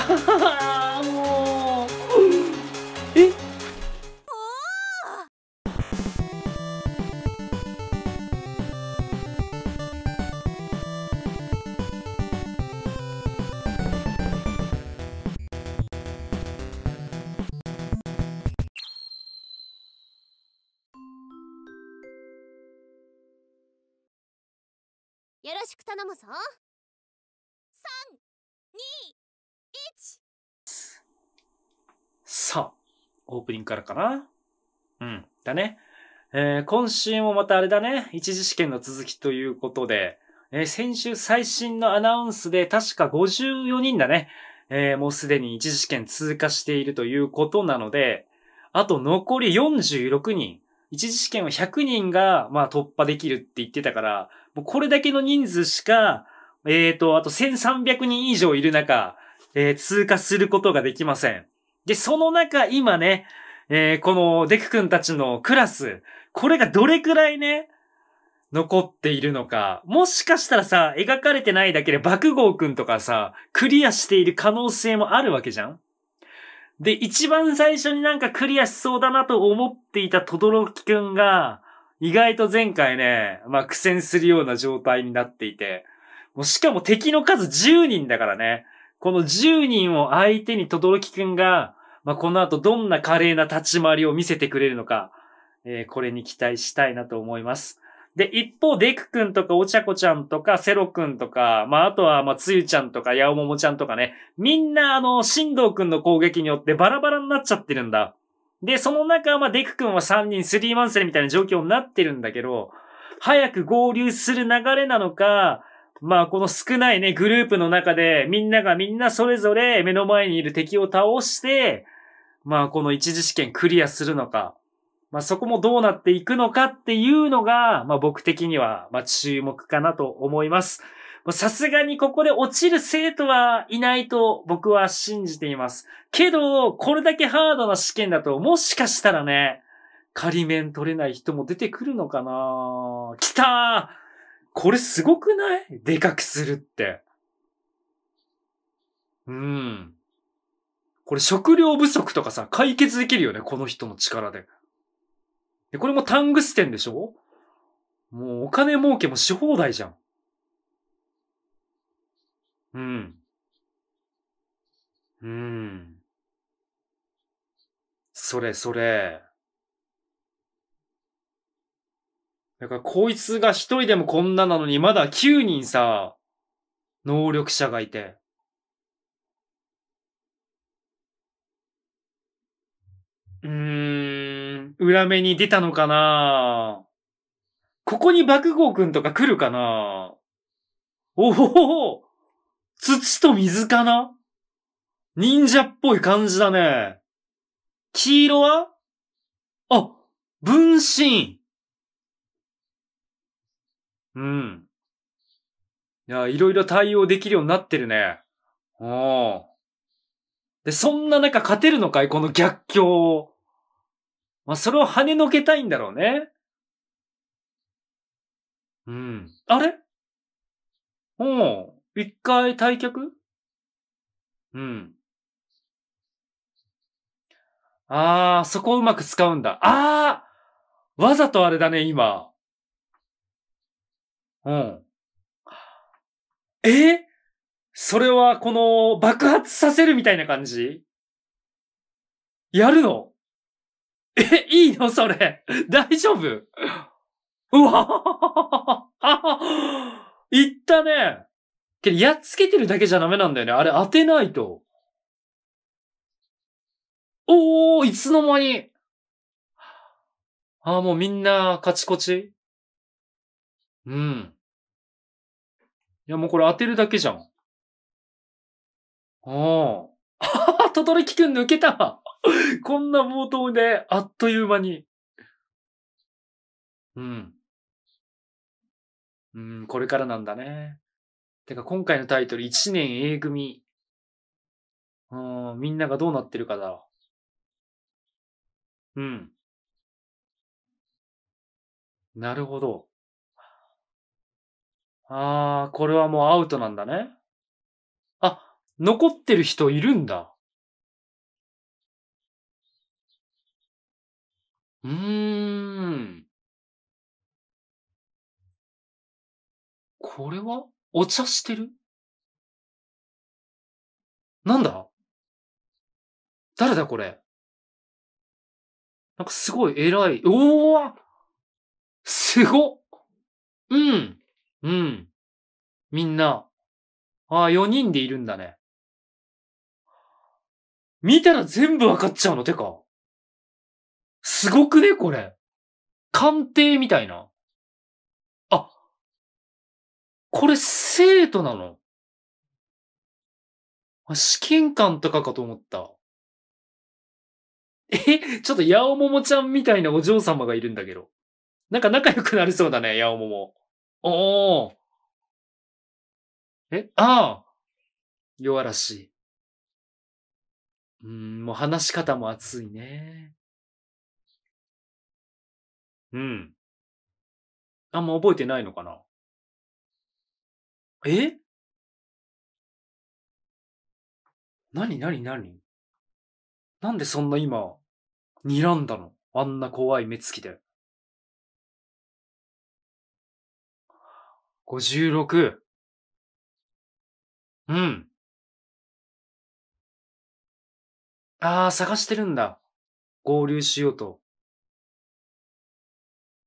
あも よろしく頼むぞ。オープニングからかな。うん。だね。えー、今週もまたあれだね。一次試験の続きということで、えー、先週最新のアナウンスで確か54人だね。えー、もうすでに一次試験通過しているということなので、あと残り46人。一次試験は100人が、まあ、突破できるって言ってたから、もうこれだけの人数しか、えっ、ー、と、あと1300人以上いる中、えー、通過することができません。で、その中、今ね、えー、このデク君たちのクラス、これがどれくらいね、残っているのか。もしかしたらさ、描かれてないだけで、爆豪君とかさ、クリアしている可能性もあるわけじゃんで、一番最初になんかクリアしそうだなと思っていたとどろきくんが、意外と前回ね、まあ苦戦するような状態になっていて、もうしかも敵の数10人だからね、この10人を相手にとどろきくんが、まあ、この後どんな華麗な立ち回りを見せてくれるのか、えー、これに期待したいなと思います。で、一方、デク君とか、おちゃこちゃんとか、セロ君とか、まあ、あとは、まあ、つゆちゃんとか、やおももちゃんとかね、みんな、あの、しんどうくんの攻撃によってバラバラになっちゃってるんだ。で、その中、まあ、デク君は3人、3万ーマンセルみたいな状況になってるんだけど、早く合流する流れなのか、まあ、この少ないね、グループの中で、みんながみんなそれぞれ目の前にいる敵を倒して、まあこの一次試験クリアするのか、まあそこもどうなっていくのかっていうのが、まあ僕的には、まあ注目かなと思います。さすがにここで落ちる生徒はいないと僕は信じています。けど、これだけハードな試験だと、もしかしたらね、仮面取れない人も出てくるのかな来たーこれすごくないでかくするって。うん。これ食料不足とかさ、解決できるよね、この人の力で。で、これもタングステンでしょもうお金儲けもし放題じゃん。うん。うん。それそれ。だからこいつが一人でもこんななのにまだ9人さ、能力者がいて。うーん、裏目に出たのかなここに爆豪くんとか来るかなおほほほ土と水かな忍者っぽい感じだね。黄色はあ、分身。うん。いや、いろいろ対応できるようになってるね。うん。で、そんな中勝てるのかいこの逆境を。まあ、それを跳ねのけたいんだろうね。うん。あれうん。一回退却うん。ああ、そこをうまく使うんだ。ああわざとあれだね、今。うん。えそれはこの爆発させるみたいな感じやるのえ、いいのそれ。大丈夫うわあいったね。けど、やっつけてるだけじゃダメなんだよね。あれ当てないと。おー、いつの間に。ああ、もうみんな、カチコチうん。いや、もうこれ当てるだけじゃん。おー。あはは、とどろきくん抜けた こんな冒頭で、あっという間に。うん。うん、これからなんだね。てか、今回のタイトル、1年 A 組。うん、みんながどうなってるかだ。うん。なるほど。あー、これはもうアウトなんだね。あ、残ってる人いるんだ。うーん。これはお茶してるなんだ誰だこれなんかすごい偉い。おおすごうん。うん。みんな。ああ、4人でいるんだね。見たら全部わかっちゃうのてか。すごくね、これ。鑑定みたいな。あ、これ生徒なの試験官とかかと思った。え、ちょっとヤオモモちゃんみたいなお嬢様がいるんだけど。なんか仲良くなりそうだね、ヤオモモ。おー。え、ああ。弱らしい。うん、もう話し方も熱いね。うん。あんま覚えてないのかなえなになになになんでそんな今、睨んだのあんな怖い目つきで。56。うん。ああ、探してるんだ。合流しようと。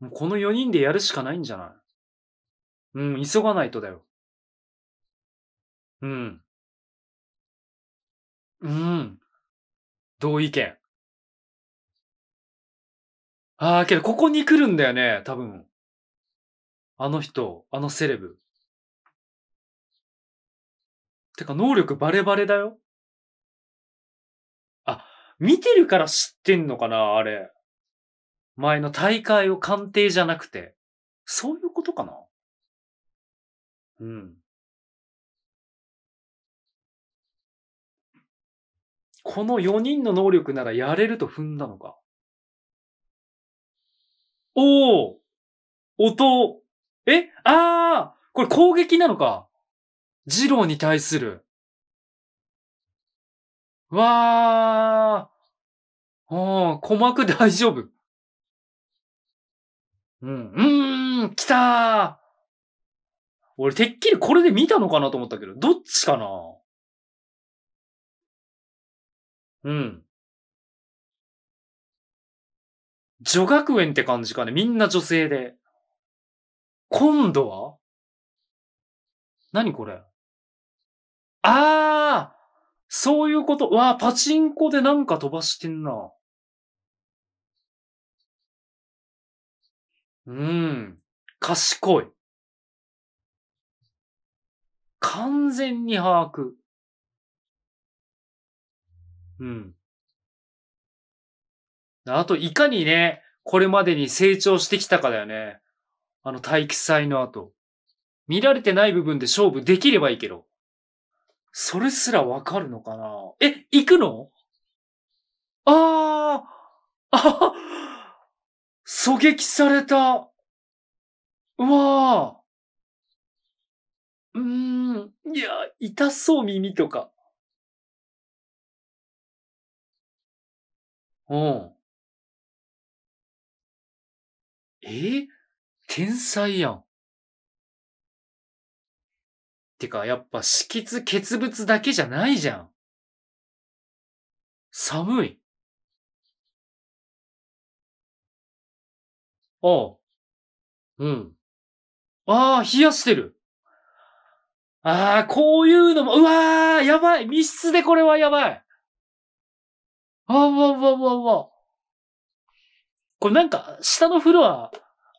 もうこの4人でやるしかないんじゃないうん、急がないとだよ。うん。うん。同意見。ああ、けどここに来るんだよね、多分。あの人、あのセレブ。てか、能力バレバレだよ。あ、見てるから知ってんのかな、あれ。前の大会を鑑定じゃなくて、そういうことかなうん。この4人の能力ならやれると踏んだのか。おお音えああこれ攻撃なのかジローに対する。わー。あー鼓膜大丈夫。うん。うーん、来たー俺、てっきりこれで見たのかなと思ったけど、どっちかなうん。女学園って感じかね。みんな女性で。今度は何これあーそういうこと。わあ、パチンコでなんか飛ばしてんな。うん。賢い。完全に把握。うん。あと、いかにね、これまでに成長してきたかだよね。あの体育祭の後。見られてない部分で勝負できればいいけど。それすらわかるのかなえ、行くのあー、あは狙撃された。うわーうーん。いや、痛そう耳とか。うん。え天才やん。てか、やっぱ、敷血、欠物だけじゃないじゃん。寒い。ああ。うん。ああ、冷やしてる。ああ、こういうのも、うわあ、やばい。密室でこれはやばい。ああ、うわうわうわうわ。これなんか、下のフロア、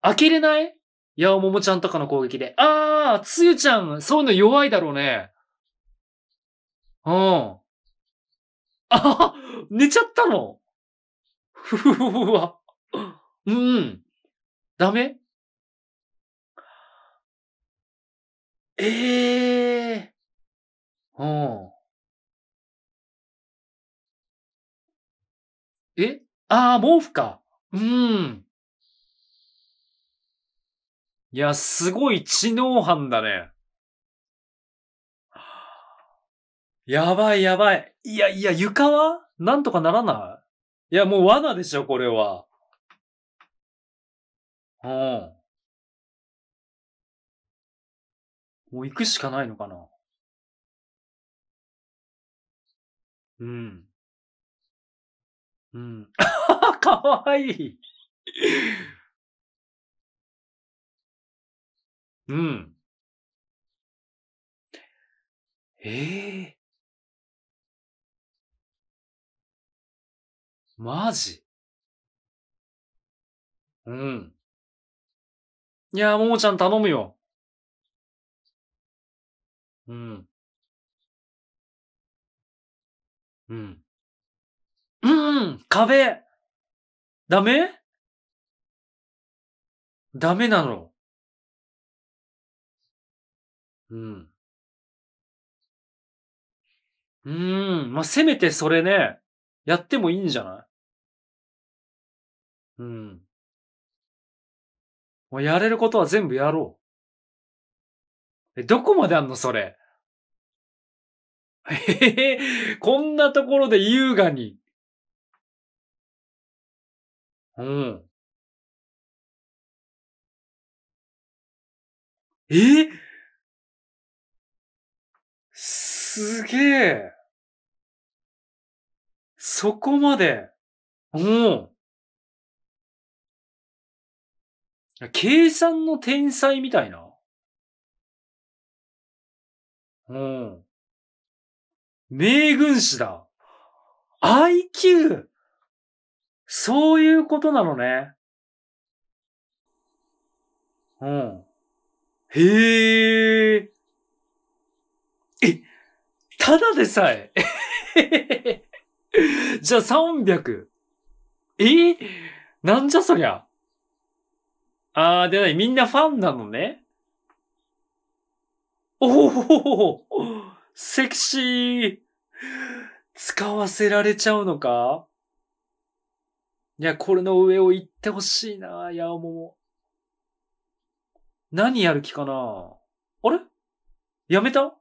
開けれないやオモちゃんとかの攻撃で。ああ、つゆちゃん、そういうの弱いだろうね。うん。ああ、寝ちゃったのふふふわ。うん。ダメええー。うん。えああ、毛布か。うん。いや、すごい知能犯だね。やばいやばい。いやいや、床はなんとかならないいや、もう罠でしょ、これは。うん。もう行くしかないのかなうん。うん。かわいい。うん。ええマジうん。いやー、ももちゃん頼むよ。うん。うん。うん、壁。ダメダメなの。うん。うーん。まあ、せめてそれね、やってもいいんじゃないうん。もうやれることは全部やろう。え、どこまであんのそれ。ええー、こんなところで優雅に。うん。えすげえ。そこまで。うん。計算の天才みたいな。うん。名軍師だ。IQ! そういうことなのね。うん。へえ。え、ただでさえ。じゃあ300。えなんじゃそりゃ。あー、でない、みんなファンなのね。おおセクシー使わせられちゃうのかいや、これの上を行ってほしいな、ヤオモも。何やる気かなあれやめた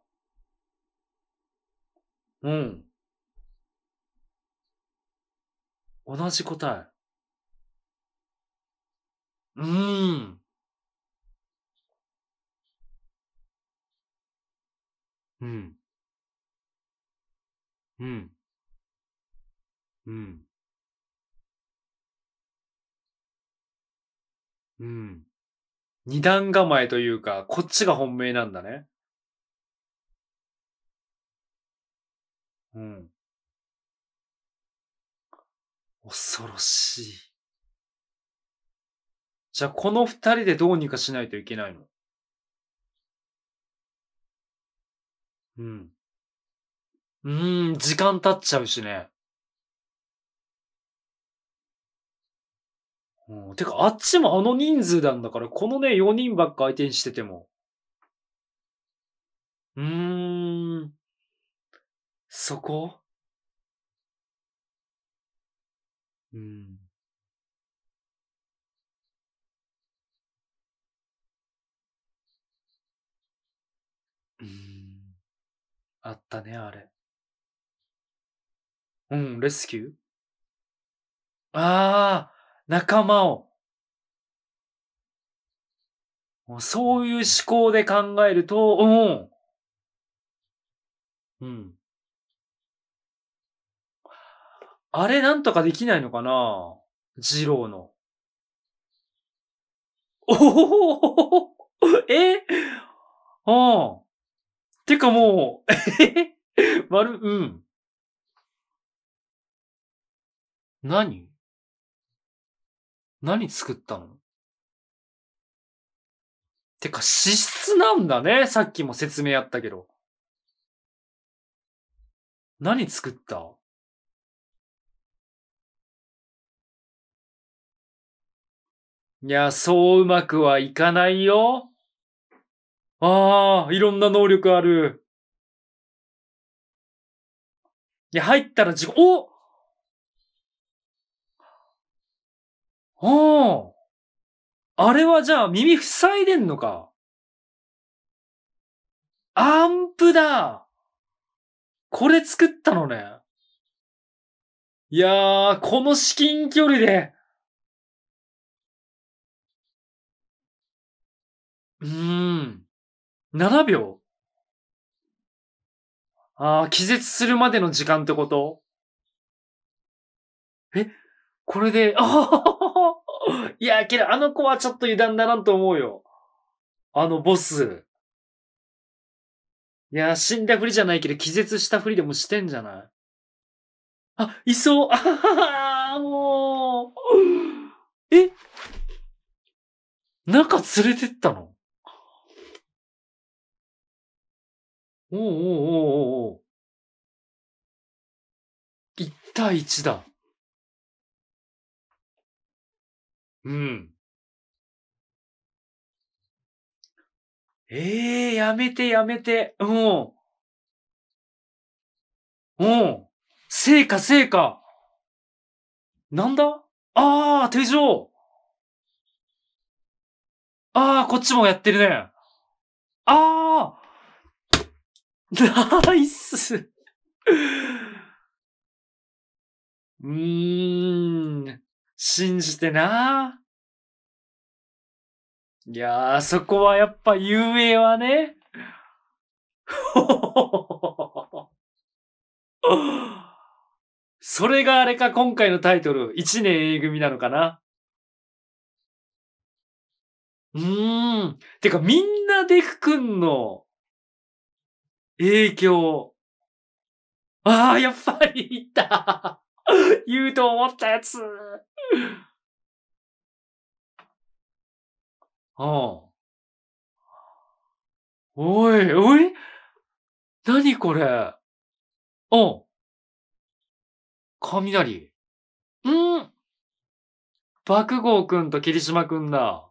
うん。同じ答え。うん。うん。うん。うん。うん。二段構えというか、こっちが本命なんだね。うん。恐ろしい。じゃあこの二人でどうにかしないといけないの。うん。うーん、時間経っちゃうしね。うん、てか、あっちもあの人数なんだから、このね、4人ばっか相手にしてても。うーん。そこうん。あったね、あれ。うん、レスキューああ、仲間を。もうそういう思考で考えると、うん。うん。あれなんとかできないのかなジローの。おおえうん。てかもう、えへ る、うん。何何作ったのてか、資質なんだね。さっきも説明やったけど。何作ったいや、そううまくはいかないよ。ああ、いろんな能力ある。いや、入ったらおあ。あれはじゃあ耳塞いでんのか。アンプだこれ作ったのね。いやー、この至近距離で。うーん。7秒ああ、気絶するまでの時間ってことえこれで、あいや、けどあの子はちょっと油断ならんと思うよ。あのボス。いや、死んだふりじゃないけど気絶したふりでもしてんじゃないあ、いそう。あははもう。え中連れてったのおおおおお一対一だ。うん。ええー、やめてやめて。うん。うん。成果成果。なんだああ、手錠。ああ、こっちもやってるね。ああナイスうーん。信じてな。いやー、そこはやっぱ有名はね。それがあれか、今回のタイトル、一年 A 組なのかな。うーん。てかみんなデく君の影響。ああ、やっぱり言った 言うと思ったやつああ。おい、おい何これうん。雷。うん爆豪くんと霧島くんだ。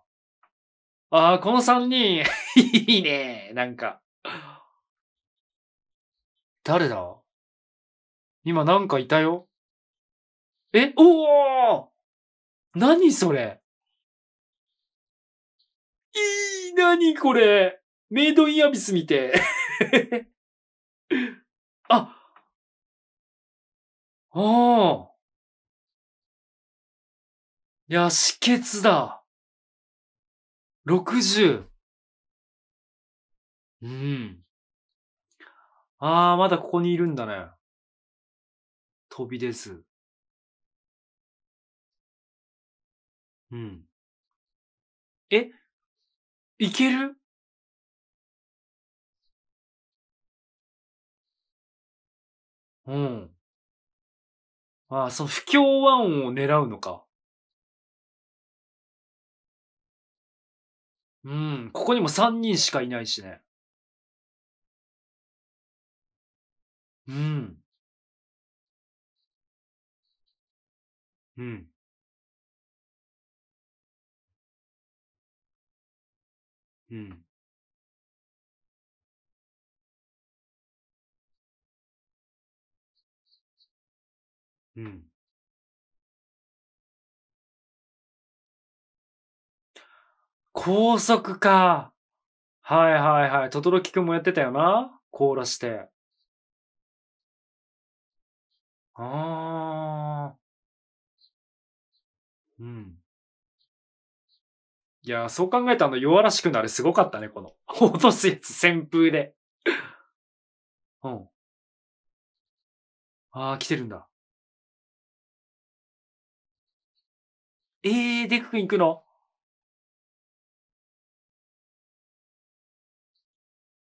ああ、この三人 いいね。なんか。誰だ今なんかいたよえおお何それいい何これメイドインアビス見て。あああ。いや、死血だ。60。うん。ああ、まだここにいるんだね。飛び出す。うん。えいけるうん。ああ、その不協和音を狙うのか。うん。ここにも3人しかいないしね。うん。うん。うん。うん。高速か。はいはいはい。等々力くんもやってたよな。コーラして。ああ。うん。いやそう考えたあの、弱らしくなれすごかったね、この。落とすやつ、旋風で。うん。ああ、来てるんだ。ええー、デク君行くの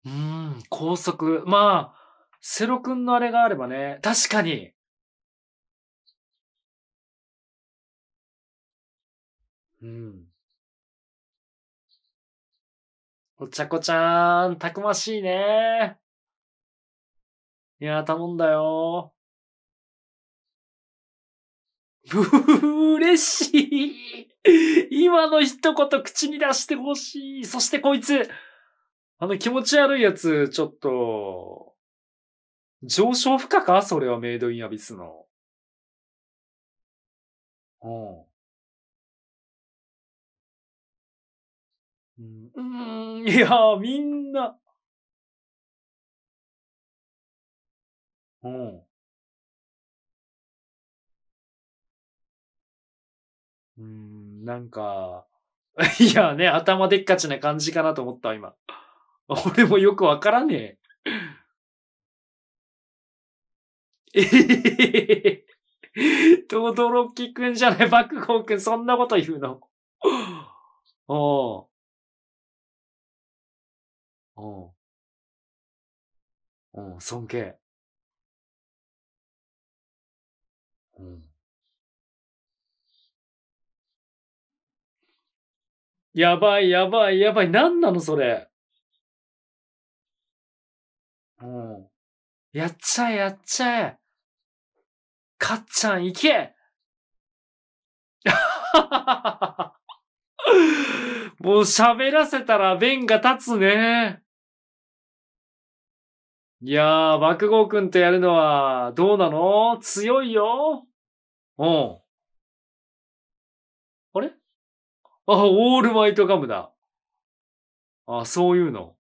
うーん、高速。まあ、セロ君のあれがあればね、確かに、うん。お茶ちゃこちゃーん、たくましいねいやー、頼んだよー。嬉しい今の一言口に出してほしい。そしてこいつ、あの気持ち悪いやつ、ちょっと、上昇負荷かそれはメイドインアビスの。うん。うん、いやみんな。うん。うん、なんか、いやね、頭でっかちな感じかなと思った、今。俺もよくわからねえ。えへへへ。とどろきくんじゃない、爆豪くん、そんなこと言うの。お ううん。うん、尊敬。うん。やばい、やばい、やばい。なんなの、それ。うん。やっちゃえ、やっちゃえ。かっちゃん、行けはははは。もう喋らせたら弁が立つね。いやー、爆豪くんとやるのはどうなの強いよ。うん。あれあ、オールマイトガムだ。あ、そういうの。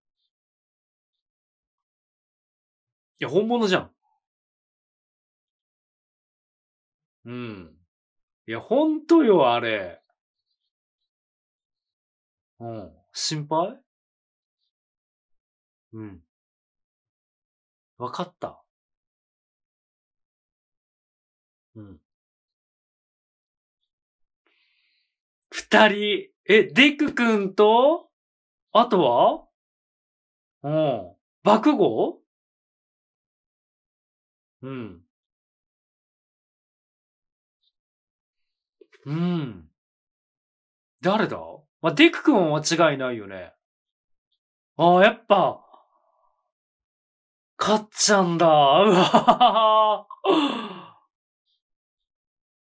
いや、本物じゃん。うん。いや、ほんとよ、あれ。うん。心配うん。わかった。うん。二人、え、デク君と、あとはうん。爆語うん。うん。誰だまあ、デク君は間違いないよね。ああ、やっぱ、勝っちゃんだ。うわ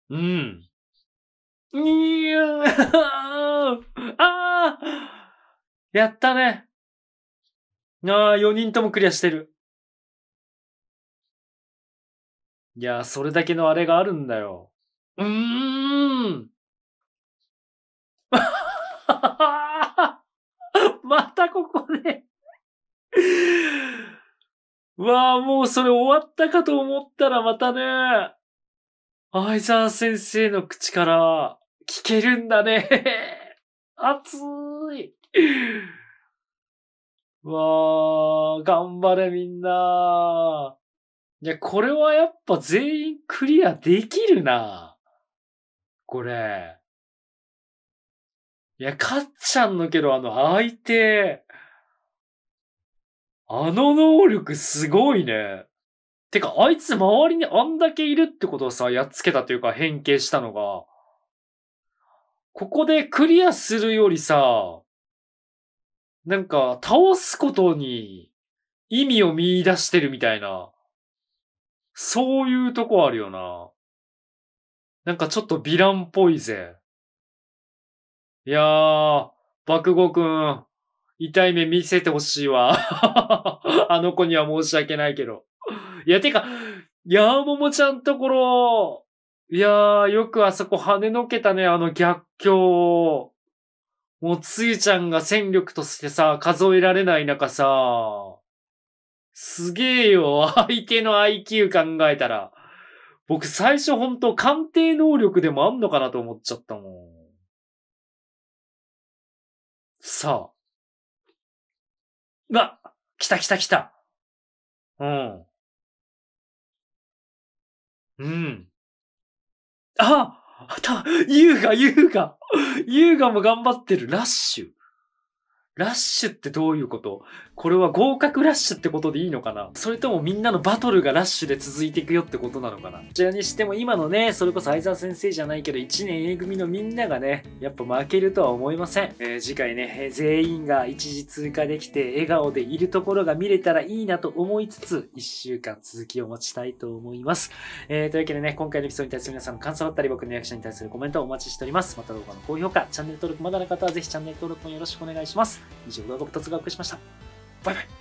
うん。にやーああやったね。ああ、4人ともクリアしてる。いやー、それだけのあれがあるんだよ。うーん。またここでわあ、もうそれ終わったかと思ったらまたね、相沢先生の口から聞けるんだね。熱い。わあ、頑張れみんな。いや、これはやっぱ全員クリアできるな。これ。いや、かっちゃんのけど、あの、相手、あの能力すごいね。てか、あいつ周りにあんだけいるってことをさ、やっつけたというか変形したのが、ここでクリアするよりさ、なんか、倒すことに意味を見出してるみたいな、そういうとこあるよな。なんかちょっとヴィランっぽいぜ。いやー、爆語くん、痛い目見せてほしいわ。あの子には申し訳ないけど。いや、てか、ヤーモモちゃんところ、いやー、よくあそこ跳ねのけたね、あの逆境。もう、つゆちゃんが戦力としてさ、数えられない中さ、すげえよ、相手の IQ 考えたら。僕最初ほんと鑑定能力でもあんのかなと思っちゃったもん。さあ。うわ来た来た来た。うん。うん。あた、優雅、優雅。優雅も頑張ってる。ラッシュ。ラッシュってどういうことこれは合格ラッシュってことでいいのかなそれともみんなのバトルがラッシュで続いていくよってことなのかなどちらにしても今のね、それこそ相沢先生じゃないけど、1年 A 組のみんながね、やっぱ負けるとは思いません。えー、次回ね、全員が一時通過できて、笑顔でいるところが見れたらいいなと思いつつ、1週間続きを持ちたいと思います。えー、というわけでね、今回のエピソードに対する皆さんの感想だったり、僕の役者に対するコメントをお待ちしております。また動画の高評価、チャンネル登録まだの方はぜひチャンネル登録もよろしくお願いします。以上が僕とつがお送りしました。バイバイ